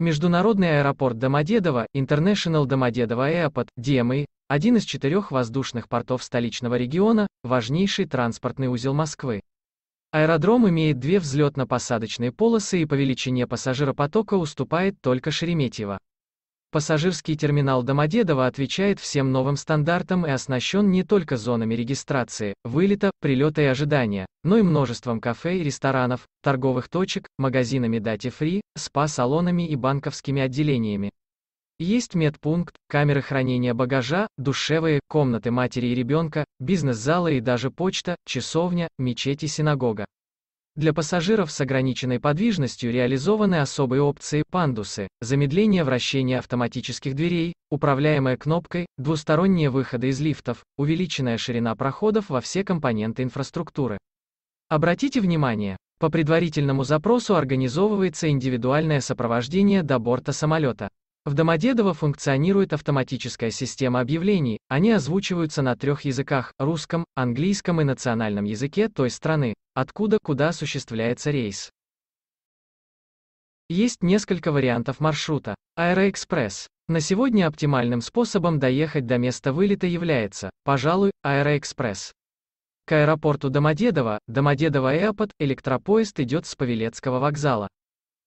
Международный аэропорт Домодедово, International Домодедово Airport, DMI, один из четырех воздушных портов столичного региона, важнейший транспортный узел Москвы. Аэродром имеет две взлетно-посадочные полосы и по величине пассажиропотока уступает только Шереметьево. Пассажирский терминал Домодедово отвечает всем новым стандартам и оснащен не только зонами регистрации, вылета, прилета и ожидания, но и множеством кафе и ресторанов, торговых точек, магазинами Дати Фри, спа-салонами и банковскими отделениями. Есть медпункт, камеры хранения багажа, душевые, комнаты матери и ребенка, бизнес-залы и даже почта, часовня, мечеть и синагога. Для пассажиров с ограниченной подвижностью реализованы особые опции «Пандусы», замедление вращения автоматических дверей, управляемая кнопкой, двусторонние выходы из лифтов, увеличенная ширина проходов во все компоненты инфраструктуры. Обратите внимание, по предварительному запросу организовывается индивидуальное сопровождение до борта самолета. В Домодедово функционирует автоматическая система объявлений, они озвучиваются на трех языках – русском, английском и национальном языке той страны, откуда куда осуществляется рейс. Есть несколько вариантов маршрута. Аэроэкспресс. На сегодня оптимальным способом доехать до места вылета является, пожалуй, Аэроэкспресс. К аэропорту Домодедово, Домодедово Эапот, электропоезд идет с Павелецкого вокзала.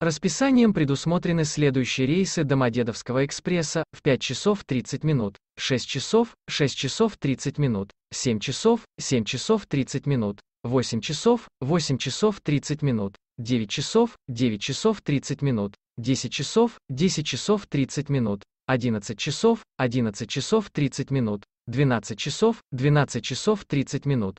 Расписанием предусмотрены следующие рейсы Домодедовского экспресса в 5 часов 30 минут, 6 часов, 6 часов 30 минут, 7 часов, 7 часов 30 минут, 8 часов, 8 часов 30 минут, 9 часов, 9 часов 30 минут, 10 часов, 10 часов 30 минут, 11 часов, 11 часов 30 минут, 12 часов, 12 часов 30 минут,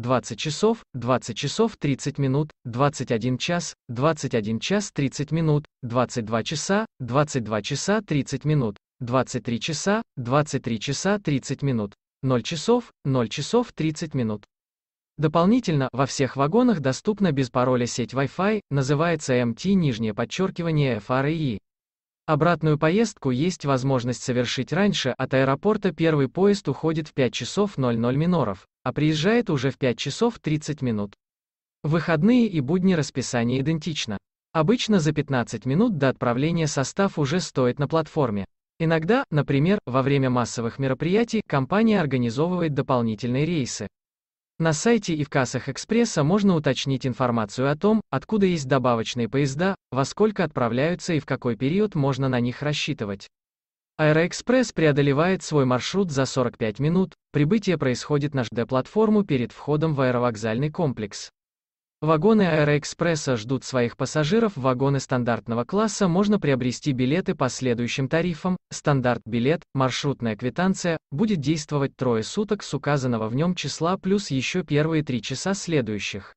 20 часов, 20 часов 30 минут, 21 час, 21 час 30 минут, 22 часа, 22 часа 30 минут, 23 часа, 23 часа 30 минут, 0 часов, 0 часов 30 минут. Дополнительно, во всех вагонах доступна без пароля сеть Wi-Fi, называется MT нижнее подчеркивание FREE. Обратную поездку есть возможность совершить раньше, от аэропорта первый поезд уходит в 5 часов 00 миноров, а приезжает уже в 5 часов 30 минут. Выходные и будни расписание идентично. Обычно за 15 минут до отправления состав уже стоит на платформе. Иногда, например, во время массовых мероприятий, компания организовывает дополнительные рейсы. На сайте и в кассах экспресса можно уточнить информацию о том, откуда есть добавочные поезда, во сколько отправляются и в какой период можно на них рассчитывать. Аэроэкспресс преодолевает свой маршрут за 45 минут, прибытие происходит на ЖД-платформу перед входом в аэровокзальный комплекс. Вагоны Аэроэкспресса ждут своих пассажиров. Вагоны стандартного класса можно приобрести билеты по следующим тарифам. Стандарт-билет, маршрутная квитанция, будет действовать трое суток с указанного в нем числа плюс еще первые три часа следующих.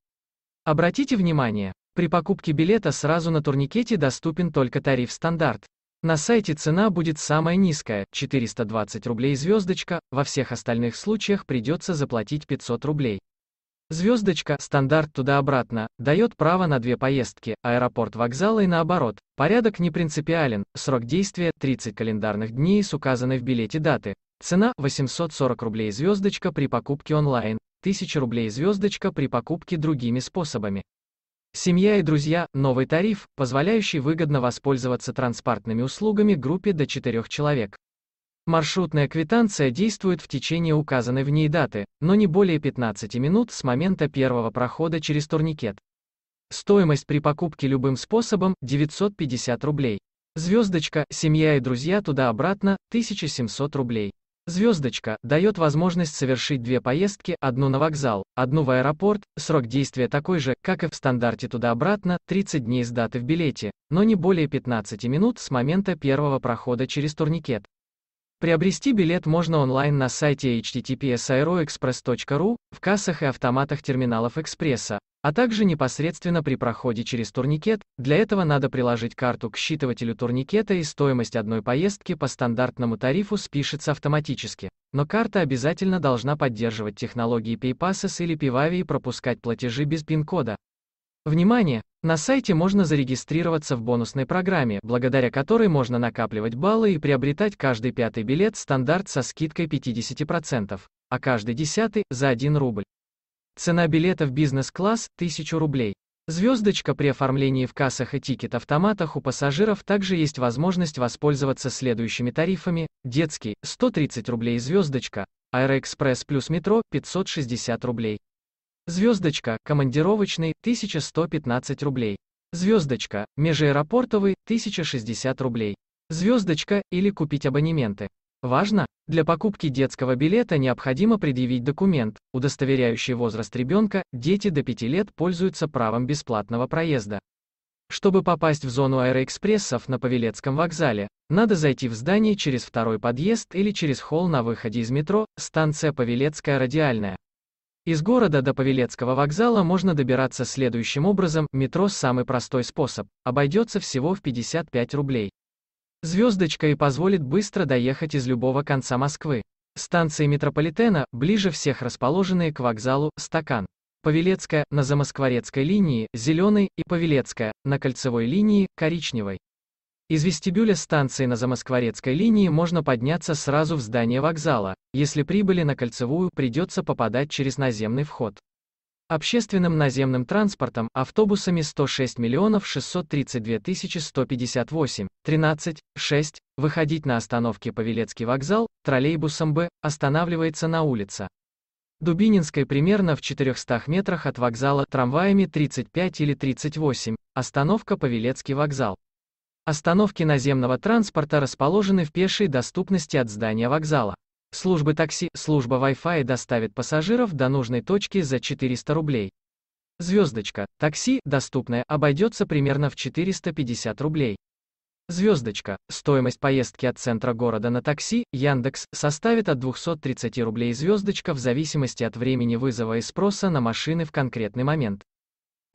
Обратите внимание, при покупке билета сразу на турникете доступен только тариф стандарт. На сайте цена будет самая низкая – 420 рублей звездочка, во всех остальных случаях придется заплатить 500 рублей. Звездочка, стандарт туда-обратно, дает право на две поездки, аэропорт вокзала и наоборот. Порядок не принципиален, срок действия 30 календарных дней с указанной в билете даты. Цена 840 рублей звездочка при покупке онлайн, 1000 рублей звездочка при покупке другими способами. Семья и друзья – новый тариф, позволяющий выгодно воспользоваться транспортными услугами группе до 4 человек. Маршрутная квитанция действует в течение указанной в ней даты, но не более 15 минут с момента первого прохода через турникет. Стоимость при покупке любым способом – 950 рублей. Звездочка «Семья и друзья туда-обратно» – 1700 рублей. Звездочка дает возможность совершить две поездки, одну на вокзал, одну в аэропорт, срок действия такой же, как и в стандарте туда-обратно, 30 дней с даты в билете, но не более 15 минут с момента первого прохода через турникет. Приобрести билет можно онлайн на сайте https.aeroexpress.ru, в кассах и автоматах терминалов экспресса, а также непосредственно при проходе через турникет. Для этого надо приложить карту к считывателю турникета и стоимость одной поездки по стандартному тарифу спишется автоматически. Но карта обязательно должна поддерживать технологии PayPasses или Pivavi и пропускать платежи без пин-кода. Внимание! На сайте можно зарегистрироваться в бонусной программе, благодаря которой можно накапливать баллы и приобретать каждый пятый билет стандарт со скидкой 50%, а каждый десятый – за 1 рубль. Цена билета в бизнес-класс – 1000 рублей. Звездочка при оформлении в кассах и тикет-автоматах у пассажиров также есть возможность воспользоваться следующими тарифами. Детский – 130 рублей звездочка, Аэроэкспресс плюс метро – 560 рублей. Звездочка, командировочный, 1115 рублей. Звездочка, межаэропортовый, 1060 рублей. Звездочка, или купить абонементы. Важно! Для покупки детского билета необходимо предъявить документ, удостоверяющий возраст ребенка, дети до 5 лет пользуются правом бесплатного проезда. Чтобы попасть в зону аэроэкспрессов на Павелецком вокзале, надо зайти в здание через второй подъезд или через холл на выходе из метро, станция Павелецкая радиальная. Из города до Павелецкого вокзала можно добираться следующим образом, метро – самый простой способ, обойдется всего в 55 рублей. Звездочка и позволит быстро доехать из любого конца Москвы. Станции метрополитена, ближе всех расположенные к вокзалу, стакан. Павелецкая, на Замоскворецкой линии, зеленой, и Павелецкая, на кольцевой линии, коричневой. Из вестибюля станции на Замоскворецкой линии можно подняться сразу в здание вокзала, если прибыли на Кольцевую, придется попадать через наземный вход. Общественным наземным транспортом, автобусами 106 миллионов 632 тысячи 158, 13, 6, выходить на остановке Павелецкий вокзал, троллейбусом Б, останавливается на улице. Дубининской примерно в 400 метрах от вокзала, трамваями 35 или 38, остановка Павелецкий вокзал. Остановки наземного транспорта расположены в пешей доступности от здания вокзала. Службы такси, служба Wi-Fi доставит пассажиров до нужной точки за 400 рублей. Звездочка, такси, доступное, обойдется примерно в 450 рублей. Звездочка, стоимость поездки от центра города на такси, Яндекс, составит от 230 рублей звездочка в зависимости от времени вызова и спроса на машины в конкретный момент.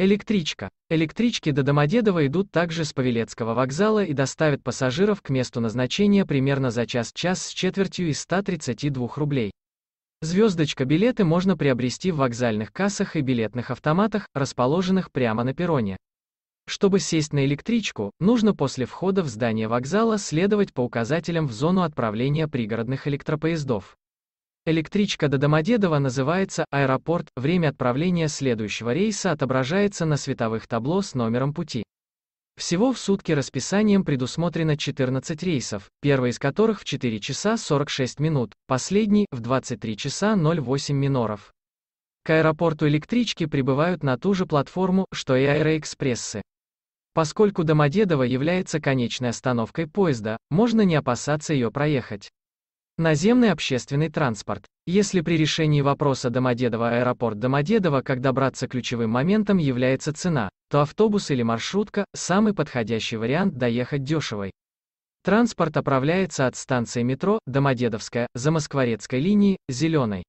Электричка. Электрички до Домодедово идут также с Павелецкого вокзала и доставят пассажиров к месту назначения примерно за час-час с четвертью из 132 рублей. Звездочка билеты можно приобрести в вокзальных кассах и билетных автоматах, расположенных прямо на перроне. Чтобы сесть на электричку, нужно после входа в здание вокзала следовать по указателям в зону отправления пригородных электропоездов. Электричка до Домодедово называется «Аэропорт». Время отправления следующего рейса отображается на световых табло с номером пути. Всего в сутки расписанием предусмотрено 14 рейсов, первый из которых в 4 часа 46 минут, последний – в 23 часа 08 миноров. К аэропорту электрички прибывают на ту же платформу, что и аэроэкспрессы. Поскольку Домодедово является конечной остановкой поезда, можно не опасаться ее проехать. Наземный общественный транспорт. Если при решении вопроса Домодедово аэропорт Домодедово, как добраться ключевым моментом является цена, то автобус или маршрутка – самый подходящий вариант доехать дешевой. Транспорт отправляется от станции метро Домодедовская, за Замоскворецкой линии, Зеленой.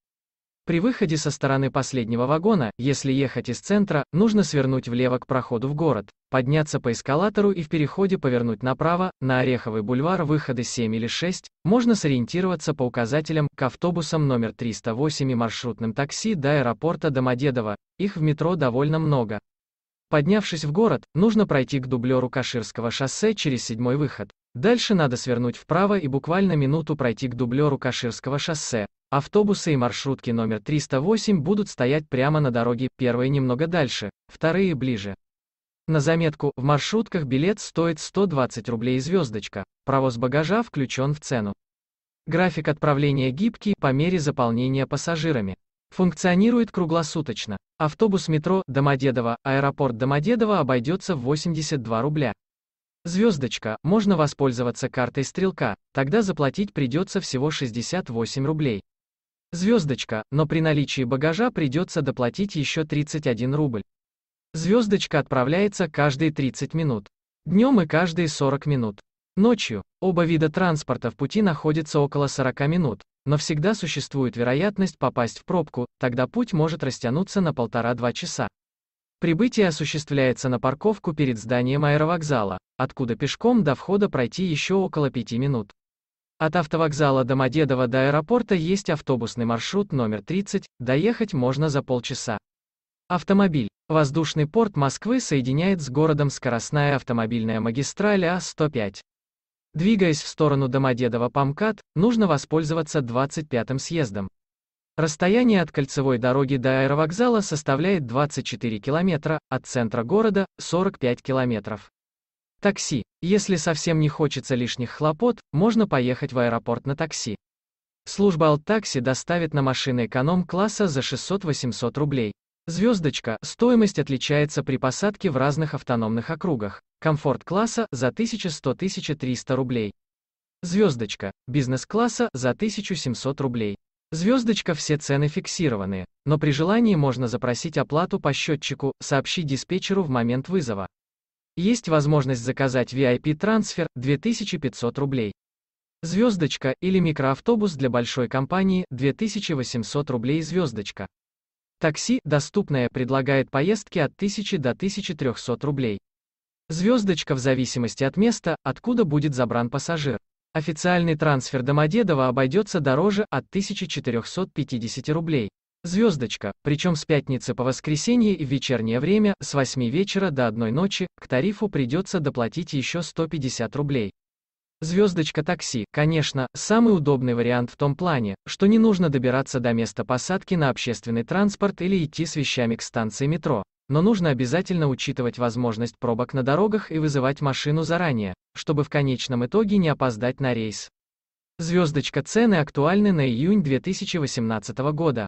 При выходе со стороны последнего вагона, если ехать из центра, нужно свернуть влево к проходу в город, подняться по эскалатору и в переходе повернуть направо, на Ореховый бульвар выходы 7 или 6, можно сориентироваться по указателям к автобусам номер 308 и маршрутным такси до аэропорта Домодедово, их в метро довольно много. Поднявшись в город, нужно пройти к дублеру Каширского шоссе через седьмой выход. Дальше надо свернуть вправо и буквально минуту пройти к дублеру Каширского шоссе, Автобусы и маршрутки номер 308 будут стоять прямо на дороге, первые немного дальше, вторые ближе. На заметку, в маршрутках билет стоит 120 рублей звездочка, провоз багажа включен в цену. График отправления гибкий по мере заполнения пассажирами. Функционирует круглосуточно. Автобус метро Домодедово, аэропорт Домодедово обойдется в 82 рубля. Звездочка, можно воспользоваться картой стрелка, тогда заплатить придется всего 68 рублей. Звездочка, но при наличии багажа придется доплатить еще 31 рубль. Звездочка отправляется каждые 30 минут. Днем и каждые 40 минут. Ночью. Оба вида транспорта в пути находятся около 40 минут, но всегда существует вероятность попасть в пробку, тогда путь может растянуться на полтора-два часа. Прибытие осуществляется на парковку перед зданием аэровокзала, откуда пешком до входа пройти еще около 5 минут. От автовокзала Домодедово до аэропорта есть автобусный маршрут номер 30, доехать можно за полчаса. Автомобиль. Воздушный порт Москвы соединяет с городом скоростная автомобильная магистраль А-105. Двигаясь в сторону Домодедово по МКАД, нужно воспользоваться 25-м съездом. Расстояние от кольцевой дороги до аэровокзала составляет 24 километра, от центра города – 45 километров. Такси. Если совсем не хочется лишних хлопот, можно поехать в аэропорт на такси. Служба Алтакси доставит на машины эконом-класса за 600-800 рублей. Звездочка. Стоимость отличается при посадке в разных автономных округах. Комфорт-класса – за 1100-1300 рублей. Звездочка. Бизнес-класса – за 1700 рублей. Звездочка все цены фиксированы, но при желании можно запросить оплату по счетчику, сообщи диспетчеру в момент вызова. Есть возможность заказать VIP-трансфер 2500 рублей. Звездочка или микроавтобус для большой компании 2800 рублей звездочка. Такси, доступное, предлагает поездки от 1000 до 1300 рублей. Звездочка в зависимости от места, откуда будет забран пассажир. Официальный трансфер Домодедово обойдется дороже от 1450 рублей. Звездочка, причем с пятницы по воскресенье и в вечернее время, с 8 вечера до 1 ночи, к тарифу придется доплатить еще 150 рублей. Звездочка такси, конечно, самый удобный вариант в том плане, что не нужно добираться до места посадки на общественный транспорт или идти с вещами к станции метро. Но нужно обязательно учитывать возможность пробок на дорогах и вызывать машину заранее, чтобы в конечном итоге не опоздать на рейс. Звездочка цены актуальны на июнь 2018 года.